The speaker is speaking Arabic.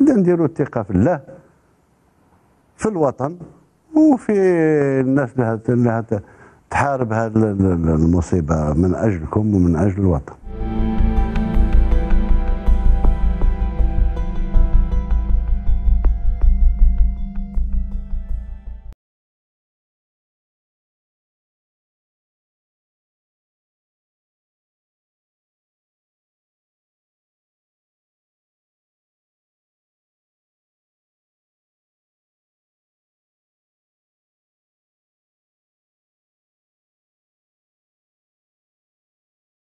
بدنا نديروا الثقة في الله في الوطن وفي الناس اللي تحارب هذه المصيبة من أجلكم ومن أجل الوطن